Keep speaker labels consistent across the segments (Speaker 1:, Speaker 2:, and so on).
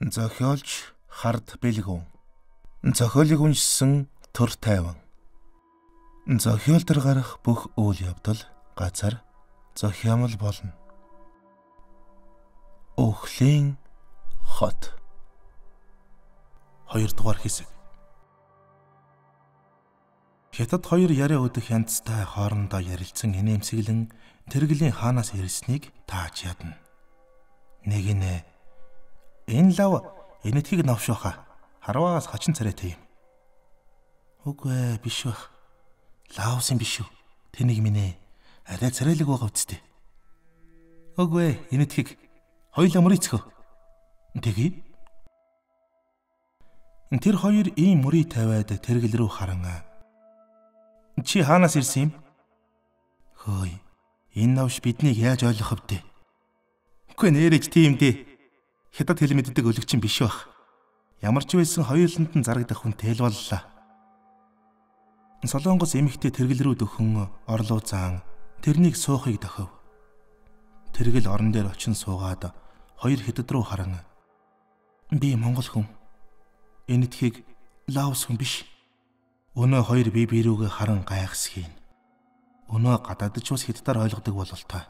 Speaker 1: Зохиолч Хард Бэлгүн. Зохиолыг уншсан Төр Тайван. Зохиол төр гарах бүх үйл явдал газар зохиомл болно. Өхлийн хот. 2 дугаар хэсэг. Хятад хоёр яриа өдөх хянцтай хоорондоо ярилцсан инээмсэглэн тэргэлийн хаанаас ирснийг тааж ядна. Нэг нь Энэ лав энэтхийг новшооха. Харваагаас хачин царайтай юм. Үгүй ээ, биш бах. Лавс юм биш үү? Тэнийг минь ээ. Арай царайлаг байгаа үсттэй. Үгүй ээ, энэтхийг хоёул мөр ицхөө. Тэгье. Тэр хоёр ийм мөрий тавиад тэргэл рүү харан. Чи хаанаас ирсэн юм? Хөөе. Энэ навш биднийг яаж ойлгох вдэ? Үгүй нэрэж тийм дээ хятад хэл мэддэг өлөгчин биш байх. Ямар ч байсан хоёуланд нь зарагдах хүн тэл боллоо. Солонгос эмэгтэй тэргэл рүү дөхөн орлуу заан тэрнийг суухыг дохив. Тэргэл орон дээр очин суугаад хоёр хятад руу харан би монгол хүн. Энэ тхийг лаос хүн биш. Өнөө хоёр бие бирүүгээ харан гайхсхийн. Өнөө гадаадч ус хятадаар ойлгодог бололтой.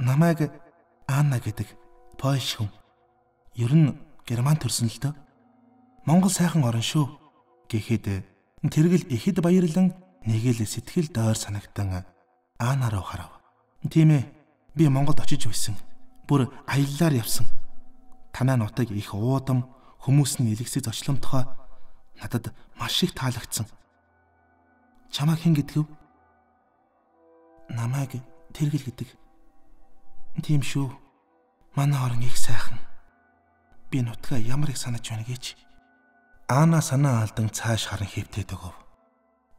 Speaker 1: Намайг Анна гэдэг Польш хүн. Ер нь герман төрсөн л дөө. Монгол сайхан орон шүү гэхэд тэргэл ихэд баярлан нэгэл сэтгэл дойр санагтан аана руу харав. Тийм ээ. Би Монголд очиж байсан. Бүр аяллаар явсан. Танай нутаг их уудам, хүмүүс нь илгэсэж очломтгой надад маш их таалагдсан. Чамаа хэн гэдгв? Намайг тэргэл гэдэг. Тийм шүү. Манай орон их сайхан би нутлаа ямар их санаж байна гэж. Аана санаа алдан цааш харан хэвтээд өгөв.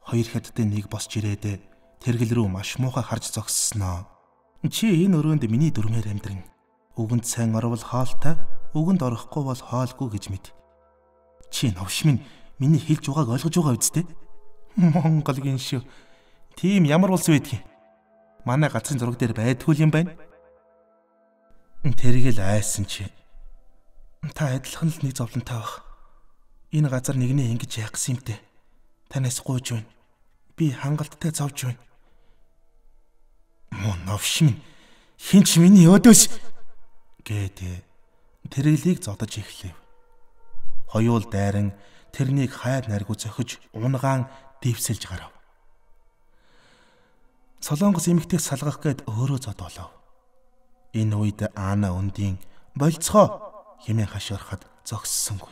Speaker 1: Хоёр хэдтэй нэг босч ирээд тэргэл рүү маш муухай харж зогссноо. Чи энэ өрөөнд миний дүрмээр амьдрин. Үгэнд сайн орвол хоолтой, үгэнд орохгүй бол хоолгүй гэж мэд. Чи новш минь миний хэлж байгааг ойлгож байгаа биз дээ? Монголгийн шүү. Тийм ямар улс байдгийг. Манай газрын зураг дээр байдгүй юм байна. Тэргэл айсан чи Та адилхан л нэг зовлонтой байх. Энэ газар нэгнээ ингэж яах гэсэн юм те. Танаас гуйж байна. Би хангалттай зовж байна. Мөн новшин хинч миний өдөөс гэдэг тэрэлийг зодож эхлэв. Хоёул дайран тэрнийг хайр наргу зөхиж унгаан дивсэлж гарав. Солонгос эмэгтэйг салгах гээд өөрөө зод болов. Энэ үед Ана өндийн болцгоо хэмээн хашаархад зогссонгүй.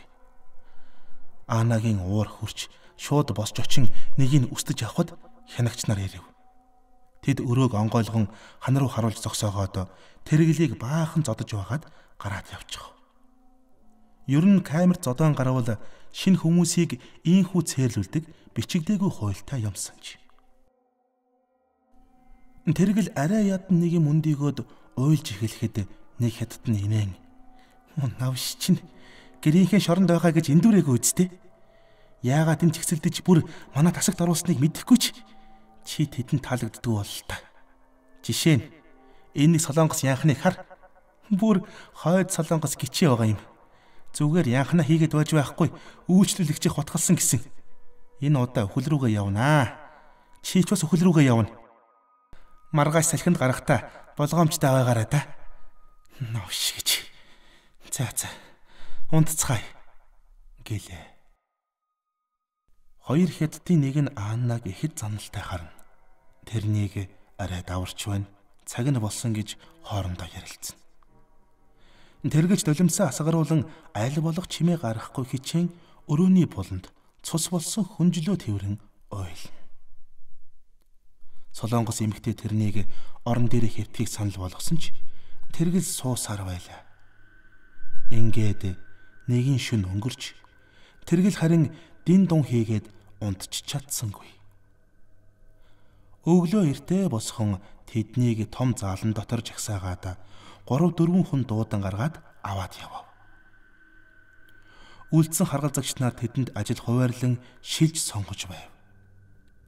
Speaker 1: Анагийн уур хурч шууд босч очин нэгийг үстэж авахд хянагч нар ирэв. Тэд өрөөг онгойлгон хан руу харуулж зогсоогоод тэрглийг баахан зодож байгаад гараад явчих. Ер нь камерт зодоон гарвал шинэ хүмүүсийг ийхүү цээрлүүлдэг бичигдээгүй хуйлтай юм санж. Тэргэл арай ядан нэг юм өндийгөөд уйлж эхлэхэд нэг хятад нь инээн Навш чинь гэрийнхээ шоронд байгаа гэж эндүүрээгүй үсттэй. Яагаад энэ чигсэлдэж бүр манай тасагт оруулсныг мэдэхгүй ч чи тэдэн таалагддгүй бол та. Жишээ нь энэ солонгос янхныг хар бүр хойд солонгос гिचээ байгаа юм. Зүгээр янхна хийгээд байж байхгүй үйлчлүүлэгч хотголсон гэсэн. Энэ удаа өхөл рүүгээ явнаа. Чи ч бас өхөл рүүгээ явна. Маргааш салхинд гарахта болгоомжтой байгаараа та. Новш гэж. За за. Унтцгаая гэлээ. Хоёр хэдтийн нэг нь Ааннаг ихэд заналтай харна. Тэрнийг арай даварч байна. Цаг нь болсон гэж хоорондоо ярилцсан. Тэргэж долимсан асгаруулан айл болох чимээ гарахгүй хичээн өрөөний буланд цус болсон хүнжлөө тэрэн ойлно. Солонгос эмэгтэй тэрнийг орон дээрээ хөвтгийг санал болгосон ч тэргэл суусаар байлаа. Ингээд нэгэн шүн өнгөрч тэргэл харин дин дун хийгээд унтч чадсангүй. Өглөө эртээ босхон тэднийг том заалан дотор жагсаагаад 3 4 хүн дуудан гаргаад аваад явав. Үлдсэн харгал загч нар тэдэнд ажил хуваарлан шилж сонгож байв.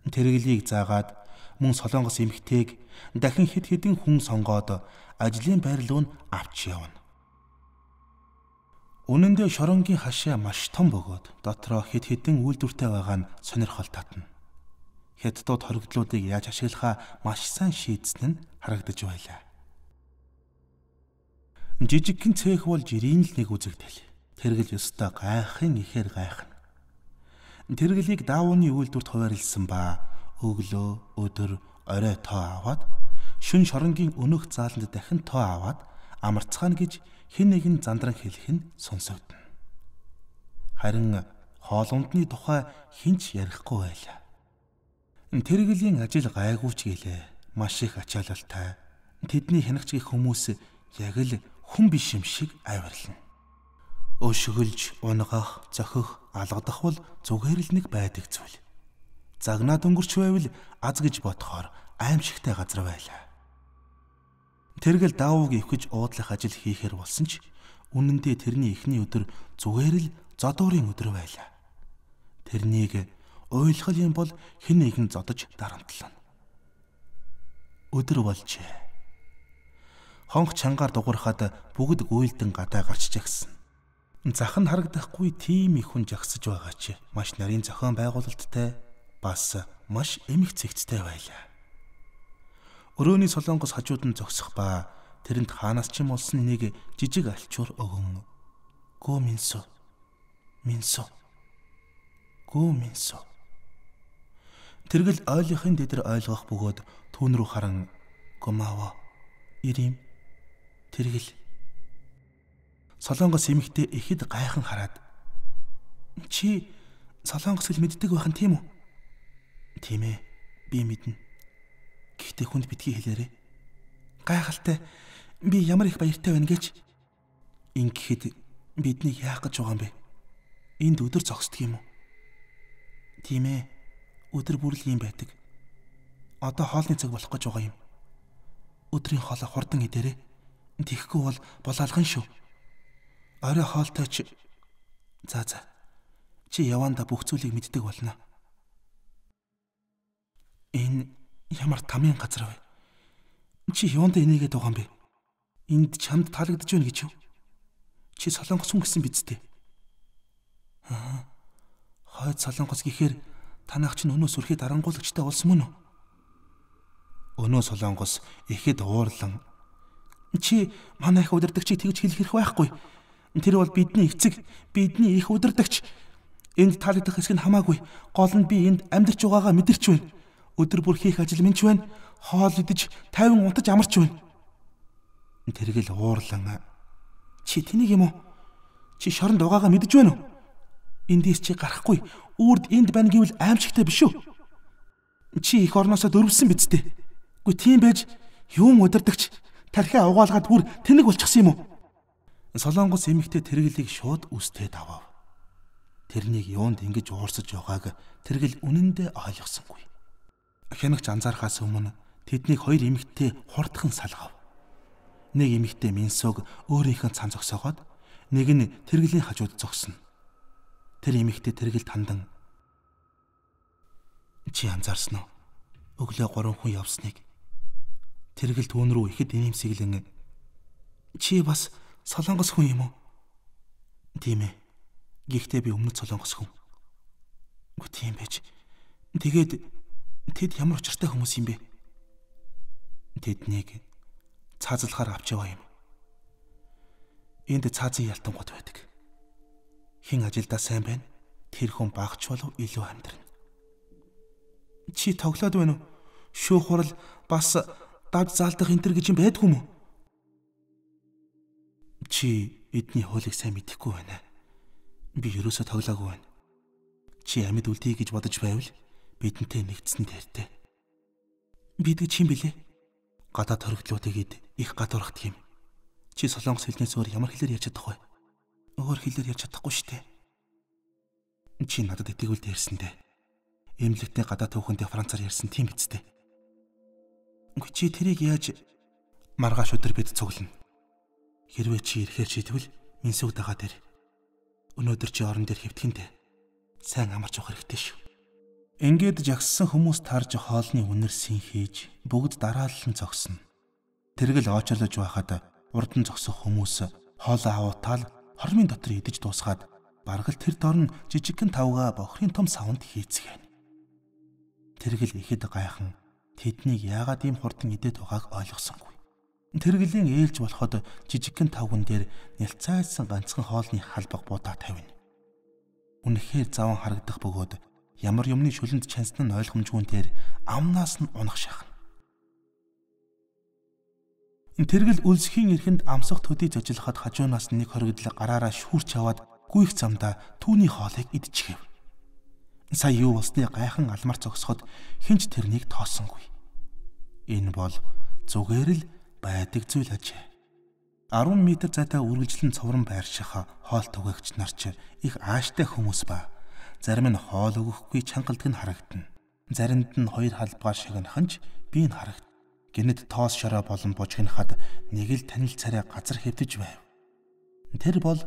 Speaker 1: Тэргэлийг заагаад мөн солонгос эмхтэйг дахин хэд хэдэн хүн сонгоод ажлын байрлуун авч явна. Үнэн дээр шоронгийн хашаа маш том бөгөөд дотроо хэд хэдэн үйлдвэртэй байгаа нь сонирхол татна. Хятадууд хоригдлуудыг яаж ашиглахаа маш сайн шийдсэн нь харагдаж байлаа. Жижигхэн цех бол жирийн л нэг үзэгдэл. Тэргэл ёстой гайхын ихээр гайхна. Тэргэлийг даавууны үйлдвэрт хуваарлсан ба өглөө, өдөр, орой тоо аваад шүн шоронгийн өнөх зааланд дахин тоо аваад амарцгаана гэж хэн нэгэн зандран хэлэх нь сонсогдно. Харин хоолундны тухай хинч ярихгүй байлаа. Тэргэлийн ажил гайгүйч гэлээ. Маш их ачаалалтай. Тэдний хянагч гих хүмүүс яг л хүн биш юм шиг авирлна. Өшгөлж, унгах, зохих, алгадах бол зүгээр л нэг байдаг зүйл. Загнаад өнгөрч байвал аз гэж бодохоор аимшигтай газар байлаа. Тэргэл даавууг эвхэж уудлах ажил хийхэр болсон ч үнэндээ тэрний эхний өдөр зүгээр л задуурын өдөр байлаа. Тэрнийг ойлхол юм бол хэн нэгэн зодож дарамтлана. Өдөр болжээ. Хонх чангаар дугуурхаад бүгд гүйлдэн гадаа гарч жагсан. Зах нь харагдахгүй тийм их хүн жагсаж байгаа ч маш нарийн зохион байгуулалттай бас маш эмх цэгцтэй байлаа. Өрөөний солонгос хажууд нь зогсох ба тэрэнд хаанаас ч юм олсон нэг жижиг алчуур өгөн. Гү минсо. Минсо. Гү минсо. Тэргэл ойлынхын дээр ойлгох бөгөөд түүн рүү харан гомава ирэм тэргэл солонгос эмэгтэй ихэд гайхан хараад чи солонгос хэл мэддэг байхан тийм үү? Тийм ээ. Би мэднэ. Гэхдээ хүнд битгий хэлээрээ. Гайхалтай. Би ямар их баяртай байна гэж ингэхэд биднийг яах гэж байгаа юм бэ? Энд өдөр зогсдөг юм уу? Тийм ээ. Өдөр бүр л юм байдаг. Одоо хоолны цаг болох гэж байгаа юм. Өдрийн хоолоо хурдан идээрэй. Тихгүй бол булаалган шүү. Орой хоолтой ч За за. Чи яванда бүх зүйлийг мэддэг болно. Энэ Ямар тамийн газар вэ? Чи юунд энийгээд байгаа юм бэ? Энд чамд таалагдж байна гэж юу? Чи солонгос хүн гэсэн биз дээ. Аа. Хойд солонгос гэхээр танайх чинь өнөө сүрхэд арангуулагчтай улс мөн үү? Өнөө солонгос ихэд уурлан чи манайх удирдагчийг тэгж хэлэх хэрэг байхгүй. Тэр бол бидний эцэг, бидний их удирдагч. Энд таалагдах хэсэг нь хамаагүй. Гол нь би энд амьдарч байгаагаа мэдэрч байна. Өдөр бүр хийх ажил минь ч байна. Хоол идэж, 50 унтаж амарч байна. Тэргэл уурлан чи тэнийг юм уу? Чи шоронд угаагаа мэдэж байна уу? Эндээс чи гарахгүй. Үрд энд байна гэвэл аимшигтай биш үү? Чи их орноосоо дөрвсөн биз дээ. Үгүй тийм байж юм удирдахч тархиа угаалгаад бүр тэнэг болчихсон юм уу? Солонгос эмэгтэй тэргэлийг шууд үстэй давав. Тэрнийг юунд ингэж уурсаж байгааг тэргэл үнэндээ ойлгосонгүй. Хянагч анзаархаас өмнө тэднийг хоёр эмэгтэй хурдхан салгав. Нэг эмэгтэй Минсог өөрийнх нь цан зогсоогоод нэг нь тэргэлийн хажууд зогсно. Тэр эмэгтэй тэргэлд хандан чи анзаарсан уу? Өглөө 3 хүн явсныг. Тэргэл түүн рүү ихэд инээмсэглэн чи бас солонгос хүн юм уу? Тийм ээ. Гэхдээ би өмнө солонгос хүн. Үгүй тийм байж. Тэгээд Тэд ямар учиртай хүмүүс юм бэ? Тэднийг цаазлахаар авч яваа юм. Энд цаазын ялтангууд байдаг. Хин ажилдаа сайн байна. Тэр хүн багч болов илүү амьдрна. Чи тоглоод байна уу? Шүү хурал бас давж залдах энэ төр гэж юм байдгүй юм уу? Чи эдний хуулийг сайн мэдэхгүй байна. Би ерөөсөө тоглоагүй байна. Чи амьд үлдээ гэж бодож байвал бидэнтэй нэгдсэн дээртэй. Бид гэж хим блэ? Гадаад хоригдлууд игээд их гадуурхт юм. Чи солонгос хэлнээс өөр ямар хэлээр ярьж чадах вэ? Өөр хэлээр ярьж чадахгүй шүү дээ. Чи надад итгүүлд ярьсандээ. Эмлэгтэй гадаад түүхэндээ францаар ярьсан тийм эцтэй. Үгүй чи тэрийг яаж маргааш өдөр бид цуглана. Хэрвээ чи ирэхээр шийдвэл минь сүгд байгаа дээр. Өнөөдөр чи орон дээр хэвтгэн дээ. Сайн амарч явах хэрэгтэй шүү. Ингээд жагссан хүмүүс тарж хоолны үнэрсийн хийж бүгд дарааллан зогсно. Тэргэл очолож байхад урд нь зогсох хүмүүс хоолоо аваатаал хормын дотор идэж дуусгаад бараг л тэр дор нь жижигхэн тавга бохрын том савнд хийцгээв. Тэргэл ихэд гайхан тэднийг яагаад ийм хурдан идээд байгааг ойлгосонгүй. Тэргэлийн ээлж болоход жижигхэн тавган дээр нэлцаайсан ганцхан хоолны халбаг будаа тавина. Үнэхээр заван харагдах бөгөөд ямар юмны шүлэнд чансан нь ойлгомжгүйнээр амнаас нь унах шахна. Тэргэл үлсхийн эрхэнд амсах төдий зожилхад хажуунаас нэг хоригдлыг гараараа шүрч аваад гүйх замда түүний хоолыг идчихэв. Сая юу болсны гайхан алмар цогсоход хинч тэрнийг тоосонгүй. Энэ бол зүгээр л байдаг зүйл ажээ. 10 м зайтай үргэлжлэн цоврон байрших хоол түгээгч нар ч их ааштай хүмүүс ба зарим нь хоол өгөхгүй чангалдаг нь харагдана. Заримд нь хоёр халбгаар шагнаханч бий нь харагд. Гэнэт тоос шороо болон бужигнахад нэг л танил царай газар хэвдэж байв. Тэр бол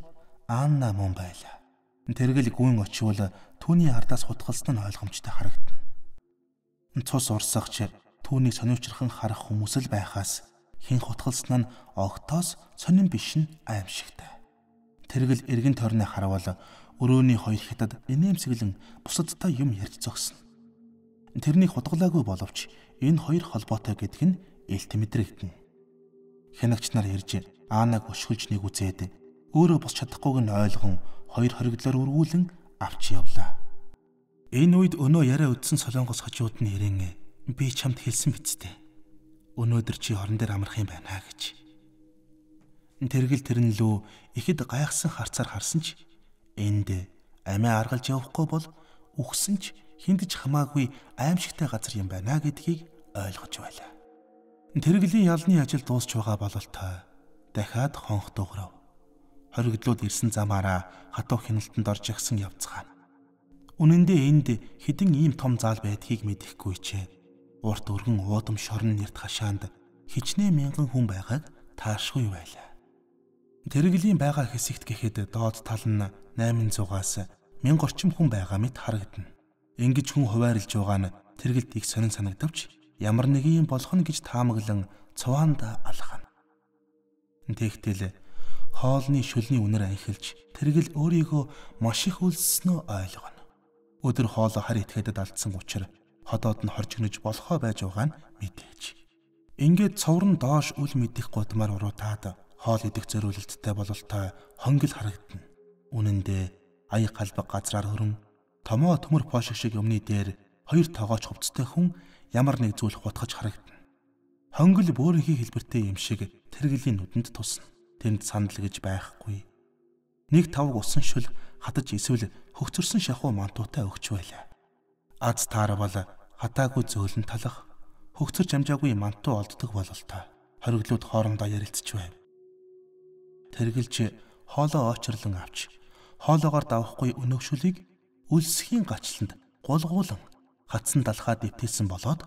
Speaker 1: Анна мөн байлаа. Тэргэл гүн очивол түүний ардаас хутгалсан нь ойлгомжтой харагдана. Цус урсагч түүнийг сониучрхан харах хүмүүс л байхаас хин хутгалсан нь огтоос сонин биш нь аимшигтай. Тэргэл эргэн тойрны харавал Өрөөний хоёр хятад инээмсэглэн бусадтай юм ярьж зогсно. Тэрнийг худгалаагүй боловч энэ хоёр холбоотой гэдг нь элт мэдрэгдэнэ. Хянагч нар ирж Аанаг ушгилж нэг үзээд өөрөө босч чадахгүйг нь ойлгон хоёр хоригдлоор үргүүлэн авч явлаа. Энэ үед өнөө яриа үдсэн солонгос хажууд нь ирээн би чамд хэлсэн биз дээ. Өнөөдөр чи хорон дээр амрах юм байна гэж. Тэргэл тэр нь лөө ихэд гайхсан харцаар харсан ч Энд амиа аргалж явахгүй бол үхсэн ч хиндэж хамаагүй аимшигтай газар юм байна гэдгийг ойлгож байлаа. Тэргэлийн ялны ажил дуусч байгаа бололтой дахиад хонх дуурав. Хоригдлууд ирсэн замаараа хатуу хяналтанд орж ирсэн явцгаана. Үнэн дээр энд хідэн ийм том зал байдгийг мэдэхгүй ч урт өргөн уудам шорон нэрт хашаанд хичнээн мянган хүн байгааг таашгүй байлаа. Тэргэлийн байгаа хэсэгт гэхэд доод тал нь 800-аас 1000 орчим хүн байгаа мэт харагдана. Ингиж хүн хуваарлж байгаа нь тэргэлд их сонин санагдавч ямар нэгэн болгоно гэж таамаглан цуваанд алхана. Тэгтэл хоолны шүлний үнэр анхилж тэргэл өөрийгөө маш их үлсснөө ойлгоно. Өдөр хоолоо хар итгэдэд алдсан учраас ходоод нь хорж гинэж болохоо байж байгаа нь мэдээж. Ингээд цоврон доош үл мэдэх гудмаар уруутаад хоол идэх зөрүүлэлттэй бололтой хонгил харагдана. Үнэн дээр аяг халбаг газраар хөрөн томоо төмөр пошиг шиг өмнө дээр хоёр тоогооч хувцтай хүн ямар нэг зүйл хутгаж харагдана. Хонгол бөөрийнхий хэлбэртэй юм шиг тэргэлийн нүдэнд тусна. Тэнд сандал гэж байхгүй. Нэг тавг усан шүл хатаж эсвэл хөгцөрсөн шахуу мантуутай өгч байлаа. Аз таар бол хатаагүй зөөлөн талах хөгцөрч амжаагүй мантуу олддог бололтой. Хориглууд хоорондоо ярилцж байв. Тэргэлж хоолоо очрлон авч хоолоогоор давахгүй өнөөгшүлийг үлсхийн гачланд гулгуулan хатсан далхаа дэвтээсэн болоод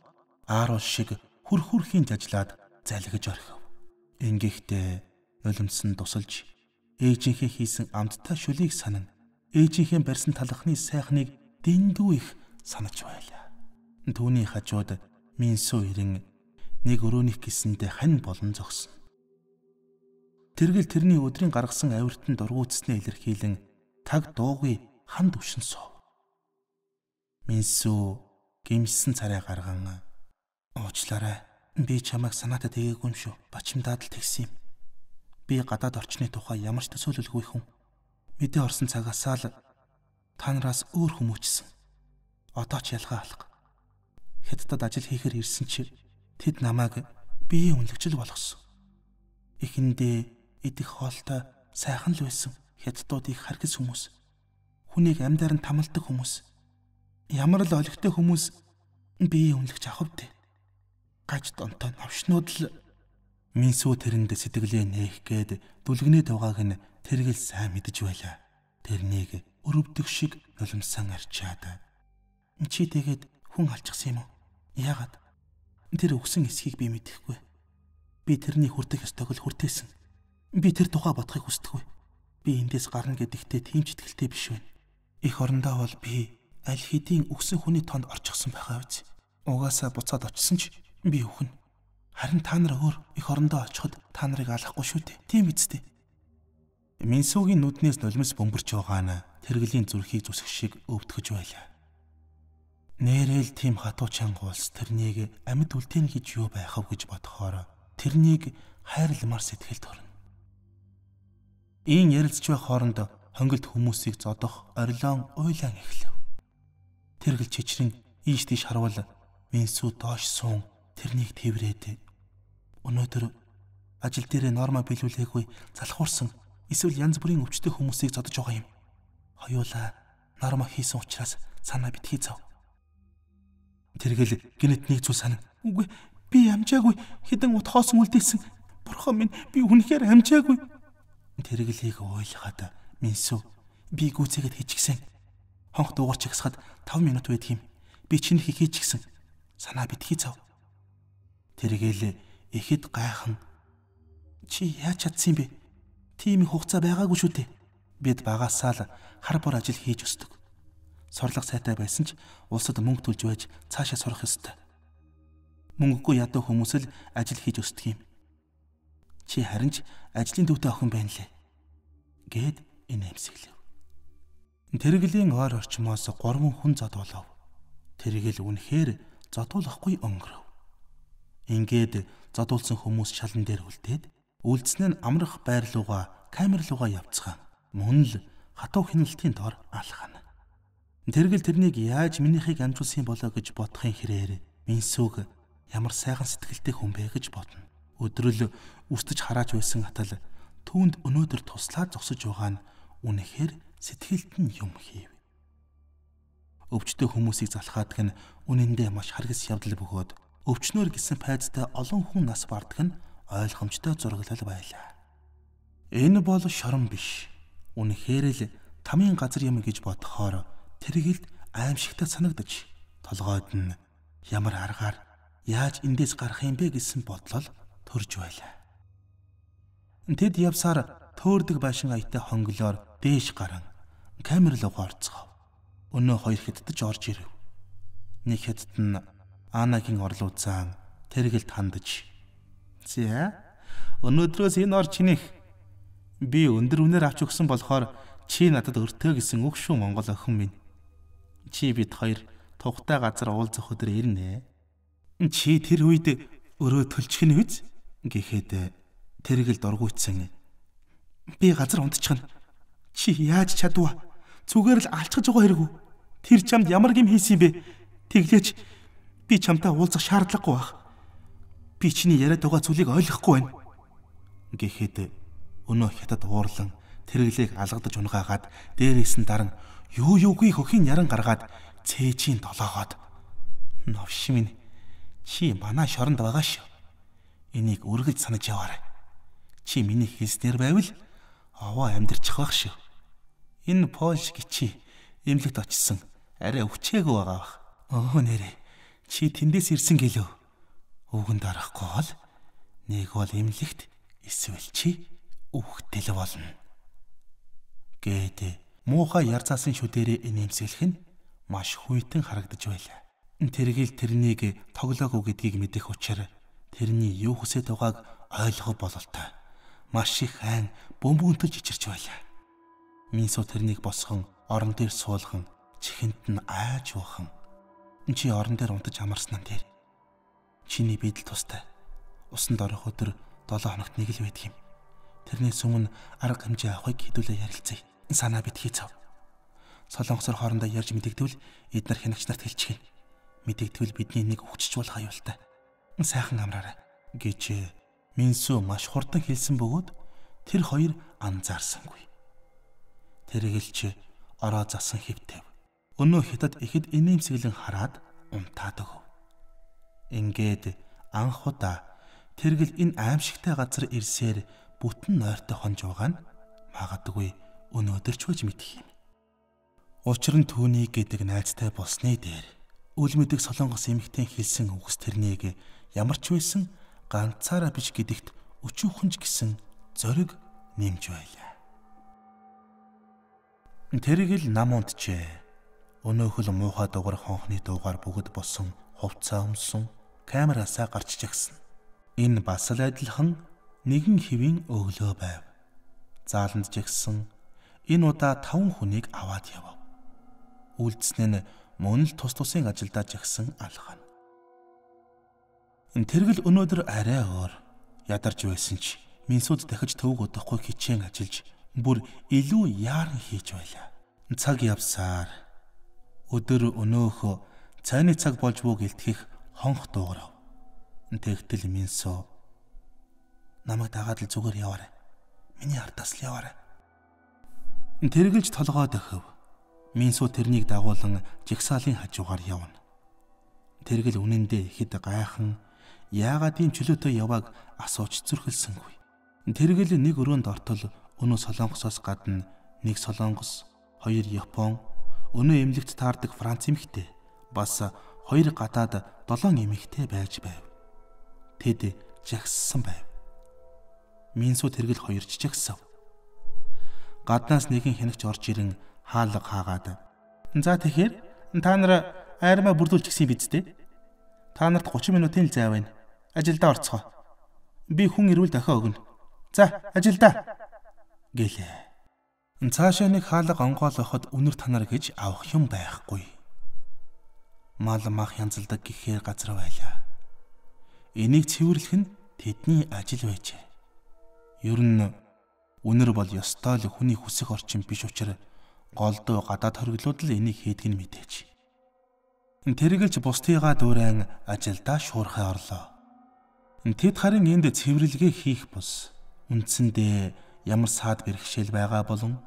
Speaker 1: аарул шиг хөр хөрхийн жажлаад залгиж орхив. Ингэхдээ нулимсн тусалж ээжийнхээ хийсэн амттай шүлийг санан ээжийнхээ барьсан талхны сайхныг дэндүү их санаж байлаа. Түүний хажууд Минсүү ирэн нэг өрөөнийх гисэндэ хань болон зогсон. Тэргэл тэрний өдрийн гаргасан авиртанд дургуутснээ илэрхийлэн таг дуугүй хан төвшин суув. Минсүү гимсэн царай гарган уучлаарай. Би чамайг санаатаа тэгээгүй юм шүү. Бачимдаад л тэгсэн юм. Би гадаад орчны тухай ямар ч төсөөлөлгүй хүн. Мэдээ орсон цагаасаа л танараас өөр хүмүүчсэн. Одоо ч ялгаа алга. Хятадд ажил хийхээр ирсэн чи тэд намайг биеийн үнэлгчл болгосон. Эхэндээ идэх хоолтой сайхан л байсан хятадуудын харгас хүмүүс. Хүнийг амьдаар нь тамалдаг хүмүүс. Ямар л олигтой хүмүүс биеийг үнэлж авах вдэ. Гаж донтой навшнууд л Минсүү тэрэнд сэтгэлээ нээх гээд дүлгнээ тавгааг нь тэргэл сайн мэдж байлаа. Тэрнийг өрөвдөх шиг нулимсан арчаад. Чи тэгээд хүн алчихсан юм уу? Яагаад? Тэр өгсөн эсхийг би мэдэхгүй. Би тэрний хүртэх ёстойг л хүртээсэн. Би тэр тухай бодохыг хүсдэг вэ. Би эндээс гарна гэдэгтээ тийм ч итгэлтэй биш байна. Их орондоо бол би аль хэдийн өгсөн хүний тонд орчихсон байгаа биз. Угаасаа буцаад очисон ч би өхнө. Харин та нар өөр их орондоо очиход та нарыг алахгүй шүү дээ. Тийм биз дээ. Минсүүгийн нүднээс нулимс бөмбөрч байгаа нь тэргэлийн зүрхийг зүсэх шиг өвтгөж байлаа. Нээрэл тийм хатуу чанга улс тэрнийг амьд үлтэн гэж юу байхав гэж бодохоор тэрнийг хайрламар сэтгэл төрнө. Ийм ярилцж байх хооронд хонгилд хүмүүсийг зодох орилон уйлан эхлэв. Тэргэл чичрэн ийш тийш харвал Минсүү доош суун тэрнийг тэврээд өнөөдөр ажил дээрээ норма биелүүлээгүй залхуурсан эсвэл янз бүрийн өвчтэй хүмүүсийг зодож байгаа юм. Хоёулаа норма хийсэн учраас санаа битгий цав. Тэргэл гинэт нэг зүйл санав. Үгүй би амжаагүй хідэн утхоос үлдээсэн. Бурхан минь би үнэхээр амжаагүй Тэрглийг ойлгоход Минсүү би гүцээгээд хичгсэн. Хонх дуугарч ихсахад 5 минут байдгийм. Би чинь хийхийч гсэн. Санаа битгий цав. Тэргээл ихэд гайхан чи яаж чадсан бэ? Тийм их хугацаа байгаагүй шүү дээ. Бид багасаа л хар бор ажил хийж өстөг. Сурлах сайтай байсан ч улсад мөнгө төлж байж цаашаа сурах ёстой. Мөнгөгүй ядуу хүмүүс л ажил хийж өсдөг юм. Чи харин ч ажлын төвтэй охин байна лээ гэд инээмсэглэв. Тэрэглийн ойр орчмоос 3 хүн задуулав. Тэрэгэл үнэхээр задуулахгүй өнгөрөв. Ингээд задуулсан хүмүүс шалан дээр үлдээд үлдсэн нь амрах байр лугаа камер лугаа явцгаан. Мөн л хатуу хяналтын дор алхана. Тэргэл тэрнийг яаж минийхийг амжуулсан болоо гэж бодохын хэрээр Минсүг ямар сайхан сэтгэлтэй хүн бэ гэж бодно. Өдрөл үстэж хараач байсан атал түүнд өнөөдөр туслаад зогсож байгаа нь үнэхээр сэтгэлд нь юм хийв. Өвчтөе хүмүүсийг залхаадаг нь үнэндээ маш харгас явдал бөгөөд өвчнөр гэсэн пайдтай олон хүн нас бардаг нь ойлгомжтой зураглал байлаа. Энэ бол шорон биш. Үнэхээр л тамийн газар юм гэж бодохоор тэргэлд аимшигтай санагдаж толгойд нь ямар аргаар яаж эндээс гарах юм бэ гэсэн бодлол төрж байлаа. Тэд явсаар төөрдөг байшин аятай хонголоор дээш гарan камер руу орцгов. Өнөө хоёр хэдтж орж ирэв. Нэг хэдт нь Анагийн орлууцаан тэргэлт хандаж. "Зэ, өнөөдрөөс энэ ор чинийх. Би өндөр үнээр авч өгсөн болохоор чи надад өртөө гэсэн үг шүү Монгол охин минь. Чи бид хоёр тухтай газар уулзах өдөр ирнэ. Чи тэр үед өрөө төлчих нь үз?" гэхэд тэрийг л дургуйтсан. Би газар унтчихна. Чи яаж чадваа? Зүгээр л алчгаж байгаа хэрэггүй. Тэр чамд ямар гэм хийсэн бэ? Тэглээч би чамтай уулзах шаардлагагүй байх. Би чиний яриад байгаа зүйлийг ойлгохгүй байна. Гэхэд өнөө хятад уурлан тэрглийг алгадаж унгаагаад дээрээс нь дараа юу юугүй хөхийн яран гаргаад цээжийн толоогоод новш минь чи манай шоронд байгаа шүү. Энийг үргэлж санаж яваарай. Чи миний хийснээр байвал овоо амьдрчих байх шүү. Энэ Польш гिचи эмлэгт очсон арай өвчээгөө байгаа бах. Оо нэрэ. Чи тэндээс ирсэн гэлөө. Өвгөн дарахгүй бол нэг бол эмлэгт эсвэл чи өвхтөл болно. Гэдэг муухай ярзаасан шүдэрээ нэмсэлэх нь маш хүйтэн харагдаж байлаа. Тэргийл тэрнийг тоглоагүй гэдгийг мэдэх учраа тэрний юу хүсэж байгааг ойлгох бололтой маш их айн бөмбөнтөж ичирч байлаа. Минсо тэрнийг босгон орон дээр суулган чихэнд нь айж уухан. Чи орон дээр унтаж амарсан нь тэр. Чиний бидл тустай. Усанд орох өдөр 7 хоногт нэг л байдаг юм. Тэрнээс өмнө арга хэмжээ авахыг хэдүүлээ ярилцъя. Санаа битгий цав. Солонгосор хоорондоо ярьж мэдэгдвэл эд нар хянагч нарт хэлчихээн. Мэдэгдвэл бидний нэг өвчч болох аюултай. Сайхан амраарай гэж Минсүү маш хурдан хэлсэн бөгөөд тэр хоёр анзаарсангүй. Тэргэлч ороо засан хөвтэв. Өнөө хятад ихэд инээмсэглэн хараад унтаад өгөв. Ингээд анх удаа тэргэл энэ аимшигтай газар ирсээр бүтэн нойртой хонж байгаа нь магадгүй өнөөдөр ч үж мэдх юм. Учир нь түүний гэдэг найзтай болсны дээр үлмэдэг солонгос эмэгтэй хэлсэн үгс тэрнийг ямар ч байсан ганцаараа биш гэдэгт өчүүхэнж гисэн зориг нэмж байлаа. Тэрийг л нам унтжээ. Өнөөхөл муухай дугар хонхны дуугаар бүгд болсон хувцаа өмсөн камераасаа гарч жагсан. Энэ бас л адилхан нэгэн хэвийн өглөө байв. Зааланд жагсан энэ удаа таван хүнийг аваад явав. Үлдснэ нь мөн л тус тусын ажилдаа жагсан алхан. Тэргэл өнөөдөр арай өөр ядарч байсан ч Минсууд дахиж төвөг удахгүй хичээн ажиллаж бүр илүү яарн хийж байлаа. Цаг явсаар өдөр өнөөхөө цайны цаг болж буг илтгэх хонх дуугарав. Тэгтэл Минсуу намайг дагаад л зүгээр яваарай. Миний ардаас л яваарай. Тэргэлж толгой дөхөв. Минсуу тэрнийг дагуулan жигсаалын хажуугаар явна. Тэргэл үнэндээ ихэд гайхан яагаад ийм чөлөөтэй явааг асууж зүрхэлсэнгүй. Тэргэл нэг өрөөнд ортол өнөө солонгосоос гадна нэг солонгос, хоёр япон, өнөө эмлэгт таардаг франц эмэгтэй бас хоёр гадаад долоон эмэгтэй байж байв. Тэд жагссан байв. Минсүү тэргэл хоёрч жагсав. Гаднаас нэгэн хянагч орж ирэн хаалга хаагаад. За тэгэхээр та нар армаа бүрдүүлчихсэн биз дээ. Та нарт 30 минутын л зай байна. Ажилдаа орцгоо. Би хүн ирүүл дахиад өгнө. За, ажилдаа гэлээ. Цаашаа нэг хаалга онгойлгоход үнэр танаар гэж авах юм байхгүй. Мал мах янзалдаг гэхээр газар байлаа. Энийг цэвэрлэх нь тэдний ажил байжээ. Ер нь үнэр бол ёстой л хүний хүсэх орчин биш учраас голдуу гадаад хөргөлүүд л энийг хийдэг нь мэдээж. Тэргэлж бусдыгаа дууран ажилдаа шуурхай орлоо. Тэд харин энд цэвэрлэгээ хийх бус үндсэндээ ямар саад бэрхшээл байгаа болон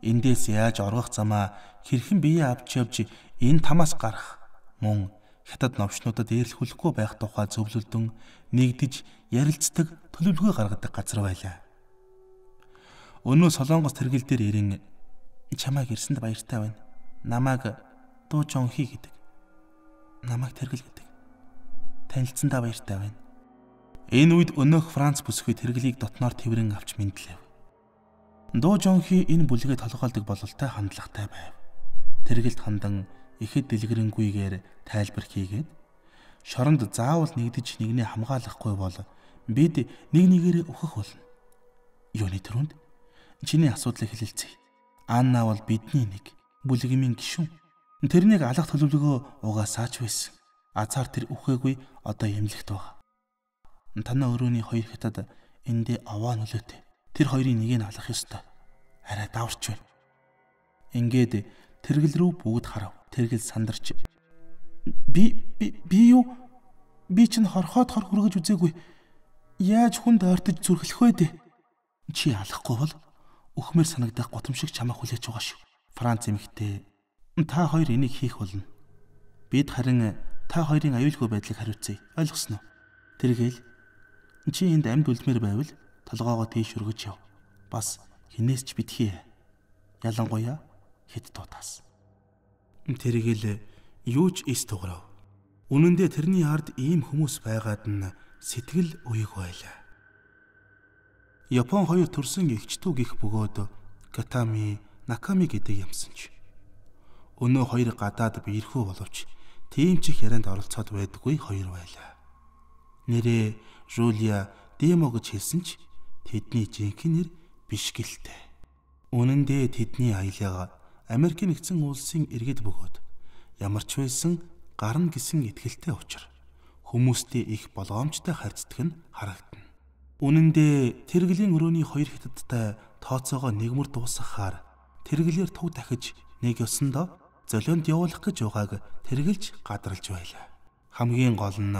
Speaker 1: эндээс яаж орох замаа хэрхэн бие авч явж энэ тамаас гарах мөн хятад новчнуудад ээлхүүлэхгүй байх тухай зөвлөлдөн нэгдэж ярилцдаг төлөвлөгөө гаргадаг газар байлаа. Өнөө Солонгос тэргэл дээр ирэн чамайг ирсэнд баяртай байна. Намааг дуу жонхи гэдэг. Намааг тэргэл гэдэг. Танилцсандаа баяртай байна. Энэ үед өнөөх Франц бүсгүйт хэрэглийг дотноор тэрвэрэн авч мэдлээ. Дуу Жонхи энэ бүлгээ толгойлдог бололтой хандлагатай байв. Тэргэлд хандан ихэд дэлгэрэнгүйгээр тайлбар хийгээд шоронд заавал нэгдэж нэгнээ хамгаалахгүй бол бид нэг нэгээрээ өөхөх болно. Юуны төрөнд чиний асуудлыг хэлэлцгээе. Анна бол бидний нэг бүлгэмийн гишүүн. Тэрнийг алах төлөвлөгөө угаасаач байсан. Азар тэр үхээгүй одоо эмлэгт байгаа. Танаа өрөөний хоёр хятад эндээ аваа нөлөөтэй. Тэр хоёрын нэгийг нь алах ёстой. Арай даварч байна. Ингээд тэргэл рүү бүгд харав. Тэргэл сандарч. Би би би юу? Би чинь хорхоод хор хүргэж үзээгүй. Яаж хүнд ойртож зүрхлэх вэ дээ? Чи алахгүй бол өхмөр санагдах готомшиг чамаа хүлээж байгаа шүү. Франц эмэгтэй та хоёр энийг хийх болно. Бид харин та хоёрын аюулгүй байдлыг хариуцъя. Ойлгосноо? Тэргээл Чи энд амьд үлдмээр байвал толгоогоо тийш өргөж яв. Бас хинээс ч битгий. Ялангуяа хэд тутаас. Тэргээл юу ч эс тугарав. Үнэн дээр тэрний ард ийм хүмүүс байгаад нь сэтгэл уйг байлаа. Япон хоёр төрсөн эгчтүү гих бөгөөд Катами, Наками гэдэг юмсанч. Өнөө хоёр гадаад биерхүү боловч тийм ч их ярианд оролцоод байдгүй хоёр байлаа. Нэрээ Жулия Демо гэж хэлсэн ч тэдний жинхэнэр биш гэлтэй. Үнэн дээр тэдний аялаага Америк нэгдсэн улсын иргэд бөгөөд ямар ч байсан гарна гэсэн итгэлтэй учраа хүмүүстэй их болгоомжтой харьцдаг нь харагдана. Үнэн дээр тэргэлийн өрөөний хоёр хятадтай тооцоогоо нэгмөр дуусгахаар тэргэлээр туг дахиж нэг ёсондоо золионд явуулах гэж байгааг тэргэлж гадралж байлаа. Хамгийн гол нь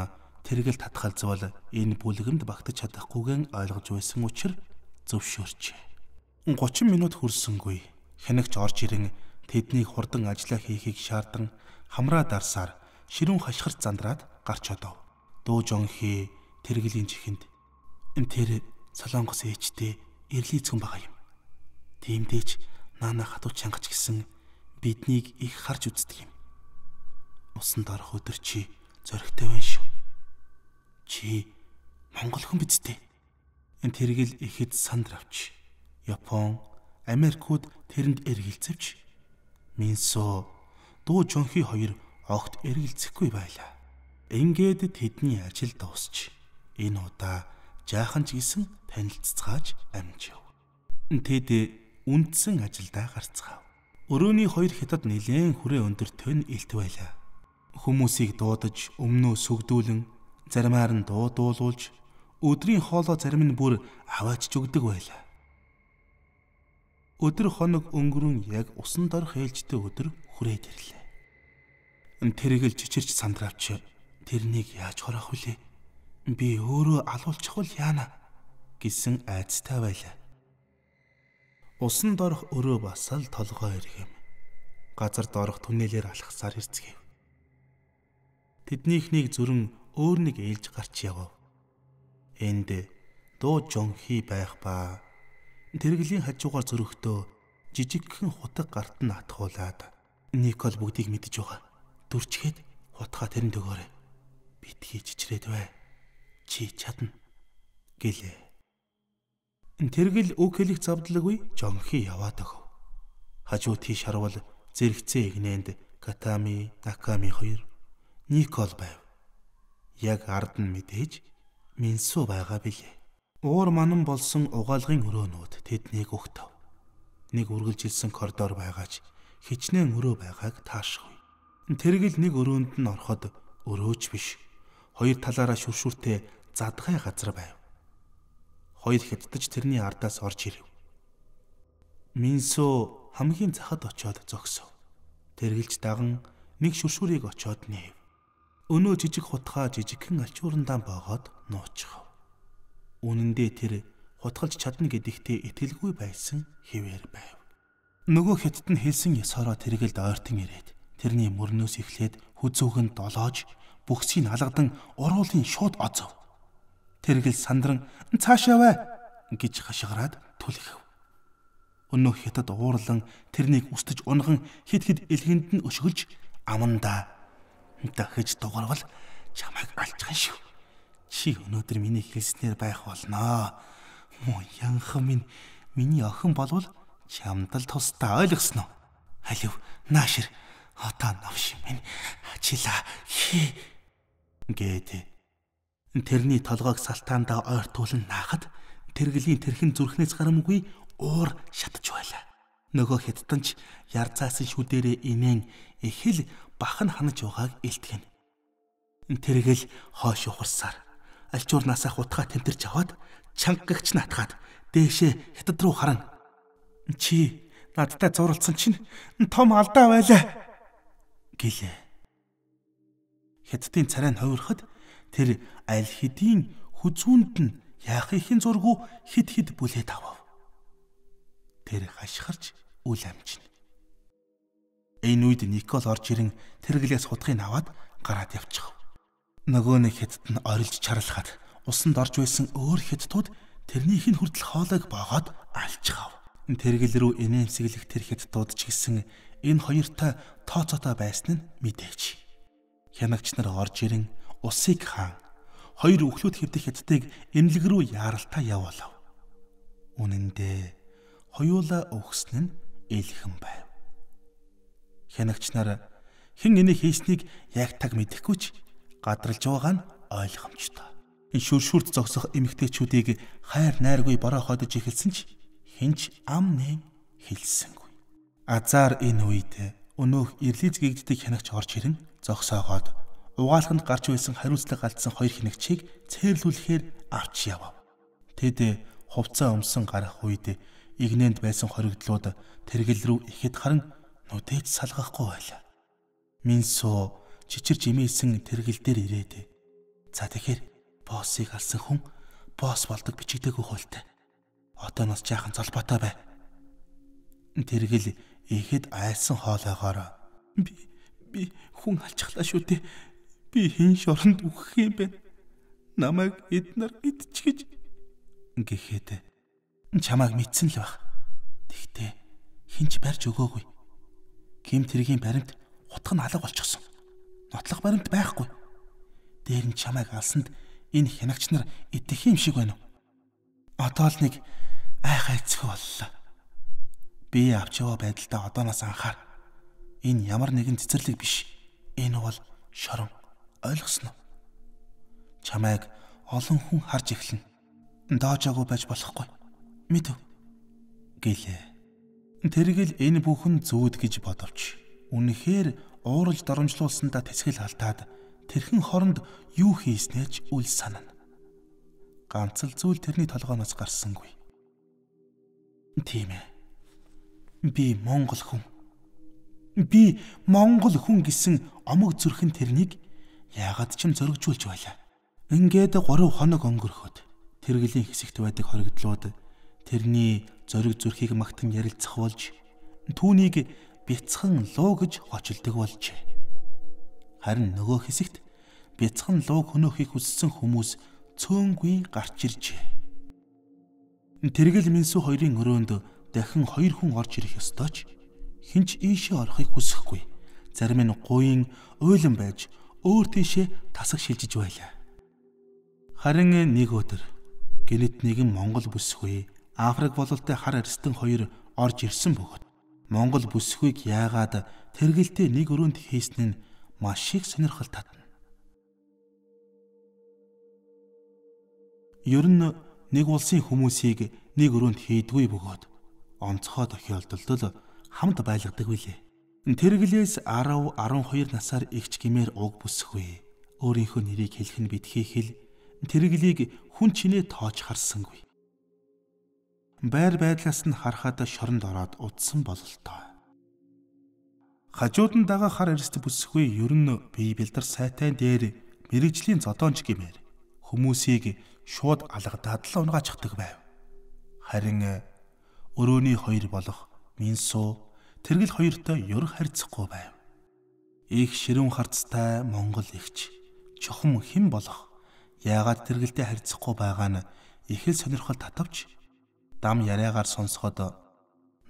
Speaker 1: тэргэл татхал зүйл энэ бүлэгэмд багтаж чадахгүйгэн ойлгож байсан учраас зөвшөөрчээ. 30 минут хүрсэнгүй хянагч орж ирэн тэднийг хурдан ажиллаа хийхийг шаардан хамраа дарсаар ширүүн хашгирт зандраад гарч одов. Дөө жонхи тэргэлийн чихэнд энэ тэр солонгос ээжтэй ирлийцгэн байгаа юм. Тэмдэж наана хатуу чангач гисэн биднийг их харж үздэг юм. Усан дарах өдөр чи зөрөгтэй байна шүү. Чи монгол хүн биз дээ? Тэргэл ихэд санд авч Япон, Америкууд тэрэнд эргэлцэвч Минсо дуу жонхи хоёр огт эргэлцэхгүй байлаа. Ингээд тэдний ажил дуусч энэ удаа жаахан ч гисэн танилццгааж амжив. Тэд үндсэн ажилдаа гарцгаав. Өрөөний хоёр хятад нэлээн хүрээ өндөр төн илт байлаа. Хүмүүсийг дуудаж өмнөө сүгдүүлэн заримаар нь дуудуулж өдрийн хоолоо зарим нь бүр аваач өгдөг байлаа. Өдөр хоног өнгөрөн яг усан дорх ээлжтэй өдөр хүрээд ирлээ. Тэрийг л чичирч сандравч тэрнийг яаж хороох вүлээ? Би өөрөө алуулчихвал яана гэсэн айцтай байлаа. Усан дорх өрөө бас л толгоо ирэхэм. Газар дорх түнэлээр алхасаар ирцгээв. Тэднийхнийг зүрэн өөр нэг ээлж гарч явав. Энд дуу жонхи байх ба тэргэлийн хажуугаар зөрөгдөө жижигхэн хутаг гарт нь атгуулад Никол бүгдийг мэдж байгаа. Дүрчгээд хутгаа тэрэн дөгөөрэй. Битгий чичрээд бай. Чи чадна гэлээ. Тэргэл үг хэлэх завдлаггүй жонхи яваад өгөв. Хажуу тийш харвал зэрэгцээ игнэнд Катами, Таками хоёр Никол байв яг ард нь мэдээж минсүү байгаа билээ. Уур манан болсон угаалгын өрөөнүүд тэднийг өгтөв. Нэг үргэлжилсэн коридор байгаач хичнээн өрөө байгааг таашгүй. Тэргэл нэг өрөөнд нь ороход өрөөч биш. Хоёр талаараа шүршүртэй задгай газар байв. Хоёр хэддэж тэрний ардаас орж ирэв. Минсүү хамгийн захад очоод зогсов. Тэргэлж даган нэг шүршүрийг очоод нээв. Өнөө жижиг хутгаа жижигхэн алчуурандаа боогоод нуучихав. Үнэн дээр тэр хутгалж чадна гэдэгтээ итгэлгүй байсан хിവэр байв. Нөгөө хятад нь хэлсэн ёсороо тэргэлд ойртон ирээд тэрний мөрнөөс эхлээд хүзүүхэн долоож бүхсийг алгадан уруулын шууд оцов. Тэргэл сандран цаашаа вэ гэж хашгараад түлхэв. Өнөө хятад уурлан тэрнийг устж унган хид хид элхэнд нь өшгөлж амандаа дахиж дуурвал чамайг алчхан шүү. Чи өнөөдөр миний хэлснээр байх болноо. Мөн янхан минь миний охин болвол чамд л тустай ойлгосноо. Халив наашир отоо навши минь хачила хи гэдэг. Тэрний толгойг салтаанда ойртуулн наахад тэргэлийн тэрхэн зүрхнээс гарамгүй уур шатж байлаа. Нөгөө хэдтэнч ярзаасан шүдэрээ инэн эхэл бахан ханаж байгааг илтгэнэ. Тэргээл хойш ухарсаар альчуур насаах утгаа тэмтэрч аваад чанга гэгч натгаад дээшээ хятад руу харан чи надтай зуралцсан чинь том алдаа байлаа гэлээ. Хятадын царай нь ховорход тэр аль хэдийн хүзүүнд нь яах ихэн зургу хид хид бүлээд авав. Тэр хашхарч үл амжина. Энэ үед Никол орж ирэн тэрглээс хутгийг аваад гараад явчихв. Нөгөө нэг хятад нь орилж чарлахад усанд орж байсан өөр хятадууд тэрнийх нь хүртэл хоолойг боогоод алчхав. Тэргэл рүү инээмсэглэх тэр хятадууд ч гэсэн энэ хоёртой тооцоотой байсан нь мэдээж. Хянагч нар орж ирэн усыг хаан хоёр өвхлүүд хэвдэх хятадыг эмнэлэг рүү яаралтай явуулав. Үнэн дээр хоёулаа өгсөн нь илхэн байв. Хянагч нар хэн энийг хийснийг яг таг мэдэхгүй ч гадралж байгаа нь ойлгомжтой. Энэ шүршүрд зогсох эмэгтэйчүүдийг хайр найргүй бороо хойдож эхэлсэн ч хинч ам нэм хэлсэнгүй. Азар энэ үед өнөөх ирлиз гэгддэг хянагч орж ирэн зогсоогоод угаалханд гарч байсан хариуцлага алдсан хоёр хинэгчийг цээрлүүлэхээр авч явав. Тэд хувцас өмсөн гарах үед игнэнд байсан хоригдлууд тэргэл рүү ихэд харан нүдэж салгахгүй байлаа. Минсо чичирж имээсэн тэргэл дээр ирээд. За тэгэхэр боссыг алсан хүн босс болдог бичигдээгүй хуультай. Одоо нас жаахан залбаатай бай. Тэргэл ихэд айсан хоолойгоор би би хүн алчглаа шүү дээ. Би хин шоронд үхэх юм бэ. Намайг эднэр идчихэж гэхэд чамайг мэдсэн л баг. Тэгтээ хинч барьж өгөөгүй. Ким тэргийн баримт утга нь алга болчихсон. Нотлох баримт байхгүй. Дээр нь чамайг алсанд энэ хянагч нар идэх юм шиг байна уу? Одоо л нэг айх айцгүй боллоо. Би авч яваа байдалдаа одооноос анхаар энэ ямар нэгэн цэцэрлэг биш. Энэ бол шорон. Ойлгосноо? Чамайг олон хүн харж эхэлнэ. Доожаагүй байж болохгүй. Мэдв. гэлээ. Тэргэл энэ бүхэн зөөд гэж бодовч үнэхээр ууралж доромжлуулсандаа тэсгэл алдаад тэрхэн хоронд юу хийснээ ч үл санана. Ганц л зүйл тэрний толгооноос гарсангүй. Тийм ээ. Би Монгол хүн. Би Монгол хүн гэсэн омог зүрхэн тэрнийг яагаад ч юм зөргжүүлж байлаа. Ингээд 3 хоног өнгөрөхөд тэргэлийн хэсэгт байдаг хоригдлууд тэрний зориг зүрхийг магтан ярилцах болж түүнийг бяцхан луу гэж хочилдог болжээ. Харин нөгөө хэсэгт бяцхан лууг хөнөөхийг хүссэн хүмүүс цөөнгүй гарч иржээ. Тэргэл Минсүү хоёрын өрөөнд дахин хоёр хүн орж ирэх ёстойч хинч ийшээ орохыг хүсэхгүй. Зарим нь гуйн уйлан байж өөр тийшээ тасаг шилжиж байлаа. Харин нэг өдөр гинэт нэгэн Монгол бүсгүй Африк бололтой хар арстан хоёр орж ирсэн бөгөөд Монгол бүсгүйг яагаад тэргэлтэй нэг өрөөнд хийсэн нь маш их сонирхол татна. Ер нь нэг улсын хүмүүсийг нэг өрөөнд хийдгүй бөгөөд онцгой тохиолдолд хамт байлгадаг билээ. Тэрглээс 10 12 насаар игч гимээр уг бүсгүй. Өөрийнхөө нэрийг хэлэх нь битгий хэл тэрглийг хүн чинээ тоож харсангүй байр байдлаас нь харахад шоронд ороод удсан бололтой. Хажууд нь дагаа хар эрсд бүсгүй ер нь бие бэлдэр сайтай дээр мэрэгжлийн зодоонч гэмээр хүмүүсийг шууд алгадаад л унгаачихдаг байв. Харин өрөөний хоёр болох Минсу тэргэл хоёртой ер харьцахгүй байв. Их ширүүн харцтай Монгол ихч чухам хэн болох яагаад тэргэлтэй харьцахгүй байгаа нь их л сонирхол татавч дам яриагаар сонсоход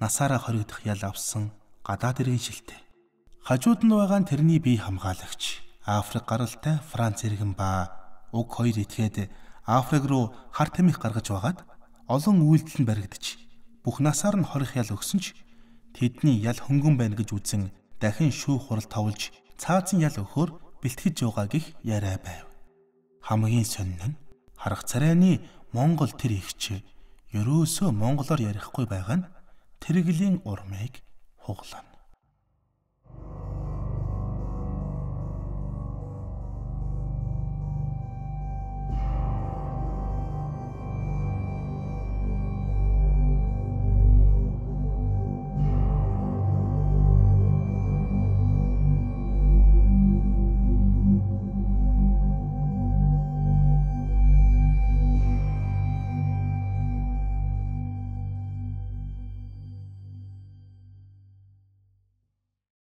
Speaker 1: насаараа хоригдох ял авсан гадаад иргэн шилтэ. Хажууд нь байгаа нь тэрний бие хамгаалагч Африк гаралтай Франц иргэн ба уг хоёр этгээд Африк руу хар тамхи гаргаж байгаад олон үйлдэл нь баригдчих. Бүх насаар нь хорих ял өгсөн ч тэдний ял хөнгөн байна гэж үзэн дахин шүүх хурал товлж цаазын ял өгөхөөр бэлтгэж байгаа гих яриа байв. Хамгийн сонин нь харах царайны Монгол тэр ихч ерөөсөө монголоор ярихгүй байгаа нь тэрэглийн урмыг хуглана.